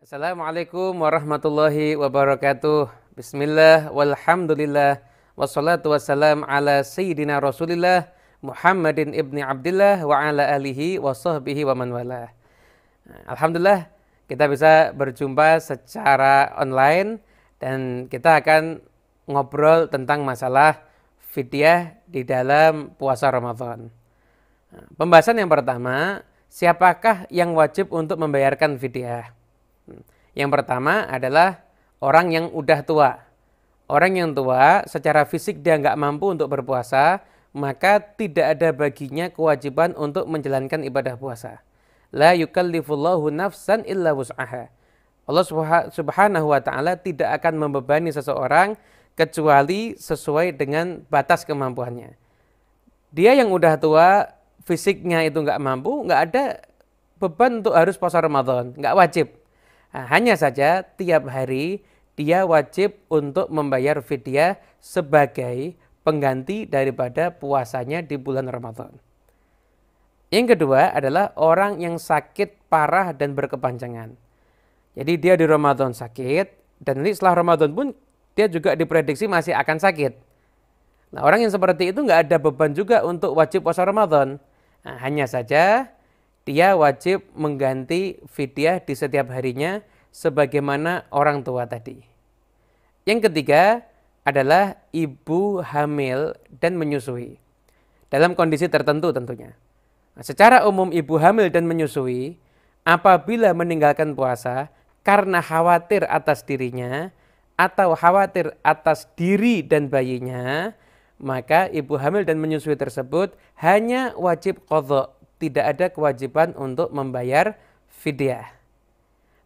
Assalamualaikum warahmatullahi wabarakatuh. Bismillah walhamdulillah wassalatu wassalam ala sayyidina Rasulillah Muhammadin ibni Abdullah wa ala alihi wa sahbihi wa man wala. Alhamdulillah kita bisa berjumpa secara online dan kita akan ngobrol tentang masalah fidyah di dalam puasa Ramadan. Pembahasan yang pertama, siapakah yang wajib untuk membayarkan fidyah? Hmm. Yang pertama adalah orang yang udah tua. Orang yang tua secara fisik dia nggak mampu untuk berpuasa, maka tidak ada baginya kewajiban untuk menjalankan ibadah puasa. La yukallifullahu nafsan illa wus'aha. Allah subhanahu wa ta'ala tidak akan membebani seseorang kecuali sesuai dengan batas kemampuannya. Dia yang udah tua, fisiknya itu nggak mampu, nggak ada beban untuk harus puasa Ramadan, nggak wajib. Nah, hanya saja tiap hari dia wajib untuk membayar fidyah sebagai pengganti daripada puasanya di bulan Ramadan. Yang kedua adalah orang yang sakit parah dan berkepanjangan. Jadi dia di Ramadan sakit dan nanti setelah Ramadan pun dia juga diprediksi masih akan sakit. Nah orang yang seperti itu nggak ada beban juga untuk wajib puasa Ramadan. Nah, hanya saja dia wajib mengganti fidyah di setiap harinya sebagaimana orang tua tadi. Yang ketiga adalah ibu hamil dan menyusui. Dalam kondisi tertentu tentunya. Nah, secara umum ibu hamil dan menyusui apabila meninggalkan puasa karena khawatir atas dirinya atau khawatir atas diri dan bayinya, maka ibu hamil dan menyusui tersebut hanya wajib kodok tidak ada kewajiban untuk membayar fidyah.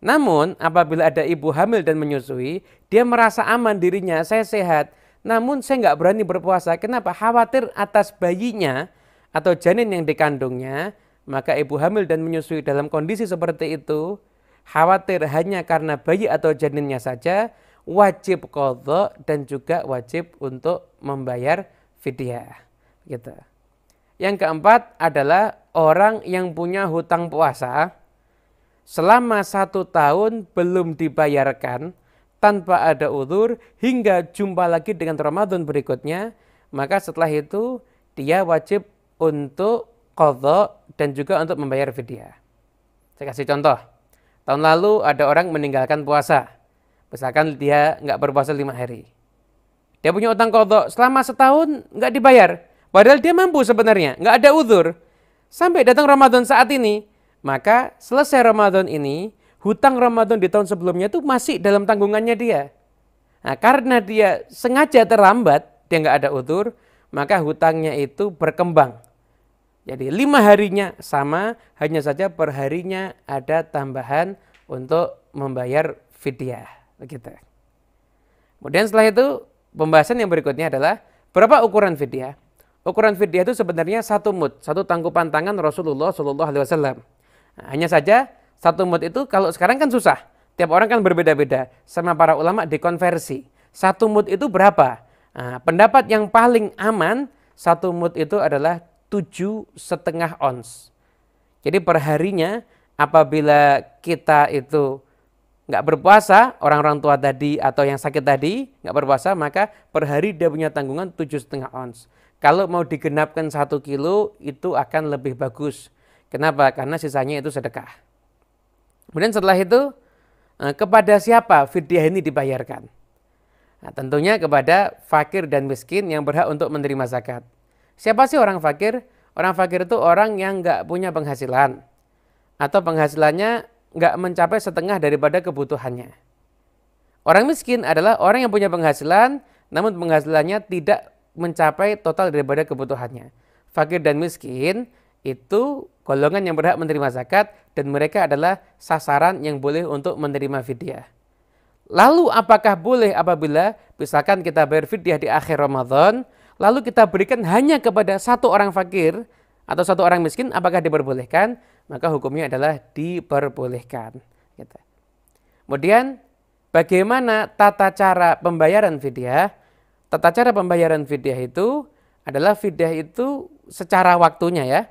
Namun, apabila ada ibu hamil dan menyusui, dia merasa aman dirinya, saya sehat. Namun saya nggak berani berpuasa. Kenapa? Khawatir atas bayinya atau janin yang dikandungnya. Maka ibu hamil dan menyusui dalam kondisi seperti itu, khawatir hanya karena bayi atau janinnya saja, wajib kodok dan juga wajib untuk membayar fidyah. Gitu. Yang keempat adalah orang yang punya hutang puasa selama satu tahun belum dibayarkan tanpa ada uzur hingga jumpa lagi dengan Ramadan berikutnya, maka setelah itu dia wajib untuk kodok dan juga untuk membayar fidyah. Saya kasih contoh. Tahun lalu ada orang meninggalkan puasa. Misalkan dia nggak berpuasa lima hari. Dia punya utang kodok selama setahun nggak dibayar. Padahal dia mampu sebenarnya, nggak ada uzur. Sampai datang Ramadan saat ini, maka selesai Ramadan ini, hutang Ramadan di tahun sebelumnya itu masih dalam tanggungannya dia. Nah, karena dia sengaja terlambat, dia nggak ada utur, maka hutangnya itu berkembang. Jadi lima harinya sama, hanya saja perharinya ada tambahan untuk membayar fidyah. Begitu. Kemudian setelah itu pembahasan yang berikutnya adalah berapa ukuran fidyah? ukuran fidyah itu sebenarnya satu mut, satu tangkupan tangan Rasulullah Shallallahu Alaihi Wasallam. Hanya saja satu mut itu kalau sekarang kan susah, tiap orang kan berbeda-beda. Sama para ulama dikonversi. Satu mut itu berapa? Nah, pendapat yang paling aman satu mut itu adalah tujuh setengah ons. Jadi perharinya apabila kita itu nggak berpuasa orang-orang tua tadi atau yang sakit tadi nggak berpuasa maka per hari dia punya tanggungan tujuh setengah ons. Kalau mau digenapkan satu kilo itu akan lebih bagus. Kenapa? Karena sisanya itu sedekah. Kemudian setelah itu eh, kepada siapa fidyah ini dibayarkan? Nah, tentunya kepada fakir dan miskin yang berhak untuk menerima zakat. Siapa sih orang fakir? Orang fakir itu orang yang nggak punya penghasilan atau penghasilannya nggak mencapai setengah daripada kebutuhannya. Orang miskin adalah orang yang punya penghasilan namun penghasilannya tidak mencapai total daripada kebutuhannya. Fakir dan miskin itu golongan yang berhak menerima zakat dan mereka adalah sasaran yang boleh untuk menerima fidyah. Lalu apakah boleh apabila misalkan kita bayar fidyah di akhir Ramadan, lalu kita berikan hanya kepada satu orang fakir atau satu orang miskin, apakah diperbolehkan? Maka hukumnya adalah diperbolehkan. Gitu. Kemudian bagaimana tata cara pembayaran fidyah? Tata cara pembayaran fidyah itu adalah fidyah itu secara waktunya ya.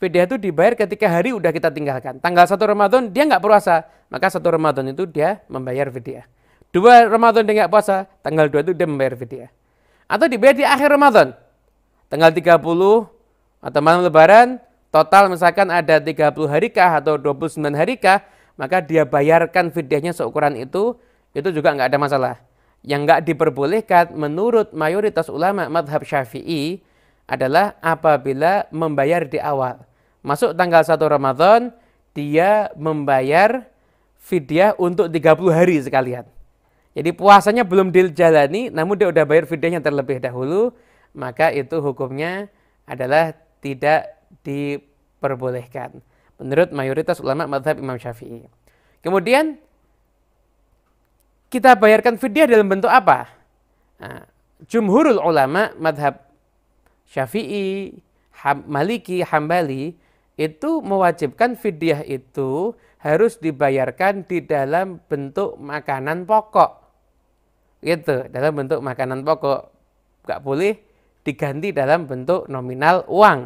Fidyah itu dibayar ketika hari udah kita tinggalkan. Tanggal satu Ramadan dia nggak puasa, maka satu Ramadan itu dia membayar fidyah. Dua Ramadan dia nggak puasa, tanggal dua itu dia membayar fidyah. Atau dibayar di akhir Ramadan. Tanggal 30 atau malam lebaran, total misalkan ada 30 hari kah atau 29 hari kah, maka dia bayarkan fidyahnya seukuran itu, itu juga nggak ada masalah yang nggak diperbolehkan menurut mayoritas ulama madhab syafi'i adalah apabila membayar di awal. Masuk tanggal 1 Ramadan, dia membayar fidyah untuk 30 hari sekalian. Jadi puasanya belum dijalani, namun dia udah bayar fidyahnya terlebih dahulu, maka itu hukumnya adalah tidak diperbolehkan. Menurut mayoritas ulama madhab Imam Syafi'i. Kemudian kita bayarkan fidyah dalam bentuk apa? Nah, jumhurul ulama madhab Syafi'i, ham, Maliki, Hambali itu mewajibkan fidyah itu harus dibayarkan di dalam bentuk makanan pokok. Gitu, dalam bentuk makanan pokok. Gak boleh diganti dalam bentuk nominal uang.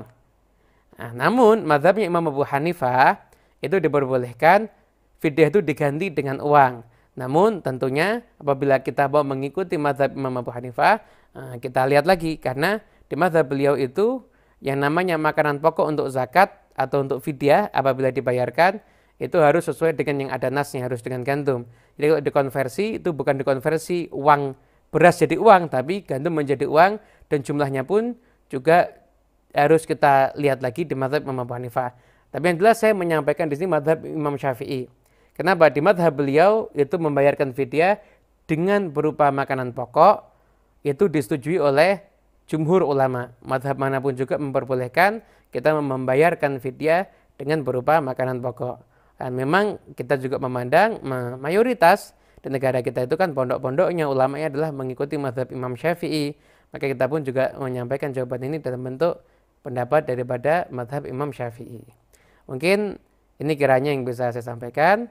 Nah, namun madhabnya Imam Abu Hanifah itu diperbolehkan fidyah itu diganti dengan uang. Namun tentunya apabila kita mau mengikuti mazhab Imam Abu Hanifah, eh, kita lihat lagi karena di mazhab beliau itu yang namanya makanan pokok untuk zakat atau untuk fidyah apabila dibayarkan itu harus sesuai dengan yang ada nasnya harus dengan gandum. Jadi kalau dikonversi itu bukan dikonversi uang beras jadi uang tapi gandum menjadi uang dan jumlahnya pun juga harus kita lihat lagi di mazhab Imam Abu Hanifah. Tapi yang jelas saya menyampaikan di sini mazhab Imam Syafi'i. Kenapa? Di madhab beliau itu membayarkan fidyah dengan berupa makanan pokok itu disetujui oleh jumhur ulama. Madhab manapun juga memperbolehkan kita membayarkan fidyah dengan berupa makanan pokok. Dan nah, memang kita juga memandang mayoritas di negara kita itu kan pondok-pondoknya ulamanya adalah mengikuti madhab Imam Syafi'i. Maka kita pun juga menyampaikan jawaban ini dalam bentuk pendapat daripada madhab Imam Syafi'i. Mungkin ini kiranya yang bisa saya sampaikan.